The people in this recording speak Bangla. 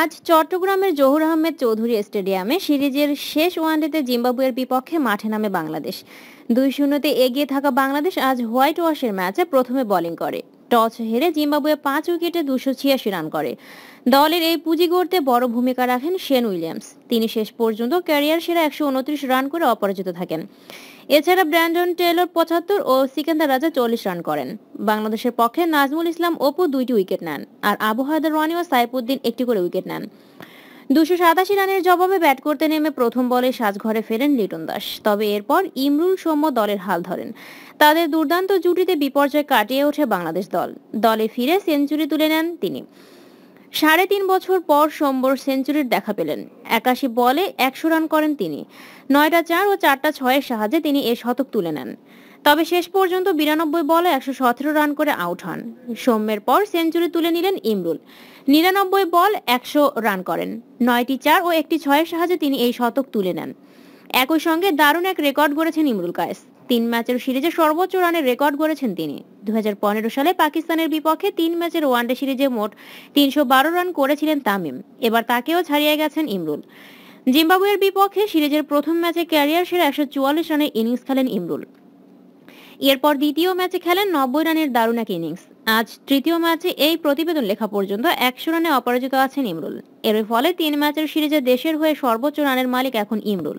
আজ চট্টগ্রামের জহুর আহমেদ চৌধুরী স্টেডিয়ামে সিরিজের শেষ ওয়ানডেতে জিম্বাবুয়ের বিপক্ষে মাঠে নামে বাংলাদেশ দুই শূন্যতে এগিয়ে থাকা বাংলাদেশ আজ হোয়াইট ওয়াশের ম্যাচে প্রথমে বোলিং করে টস হেরে জিম্বাবুয়ে পাঁচ উইকেটে দুশো ছিয়াশি রান করে দলের এই পুঁজি গড়তে বড় ভূমিকা রাখেন শেন উইলিয়ামস তিনি শেষ পর্যন্ত ক্যারিয়ার সেরা একশো উনত্রিশ রান করে অপরাজিত থাকেন এছাড়া ব্র্যান্ডন টেলর পঁচাত্তর ও সিকান্দার রাজা চল্লিশ রান করেন বাংলাদেশের পক্ষে নাজমুল ইসলাম অপু দুইটি উইকেট নেন আর আবু হায়দার রনি ও সাইফুদ্দিন একটি করে উইকেট নেন দুশো সাতাশি রানের জবাবে ব্যাট করতে নেমে প্রথম বলে সাজঘরে ফেরেন লিটন দাস তবে এরপর ইমরুল সৌম্য দলের হাল ধরেন তাদের দুর্দান্ত জুটিতে বিপর্যয় কাটিয়ে ওঠে বাংলাদেশ দল দলে ফিরে সেঞ্চুরি তুলে নেন তিনি সাড়ে তিন বছর পর সম্বর সেঞ্চুরির দেখা পেলেন একাশি বলে একশো রান করেন তিনি নয়টা চার ও চারটা ছয়ের সাহায্যে তিনি এ শতক তুলে নেন তবে শেষ পর্যন্ত বিরানব্বই বলে একশো সতেরো রান করে আউট হন সৌম্যের পর সেঞ্চুরি তুলে নিলেন ইমরুল নিরানব্বই বল একশো রান করেন নয়টি চার ও একটি ছয়ের সাহায্যে তিনি এই শতক তুলে নেন একই সঙ্গে দারুণ এক রেকর্ড গড়েছেন ইমরুল কায়েস তিন ম্যাচের সিরিজে সর্বোচ্চ রানের রেকর্ড গড়েছেন তিনি দু সালে পাকিস্তানের বিপক্ষে তিন ম্যাচের ওয়ানডে সিরিজে মোট তিনশো রান করেছিলেন তামিম এবার তাকেও ছাড়িয়ে গেছেন ইমরুল জিম্বাবুয়ের বিপক্ষে সিরিজের প্রথম ম্যাচে ক্যারিয়ার সেরা একশো চুয়াল্লিশ রানের ইনিংস খেলেন ইমরুল এরপর দ্বিতীয় ম্যাচে খেলেন নব্বই রানের দারুণ এক ইনিংস আজ তৃতীয় ম্যাচে এই প্রতিবেদন লেখা পর্যন্ত একশো রানে অপরাজিত আছেন ইমরুল এর ফলে তিন ম্যাচের সিরিজে দেশের হয়ে সর্বোচ্চ রানের মালিক এখন ইমরুল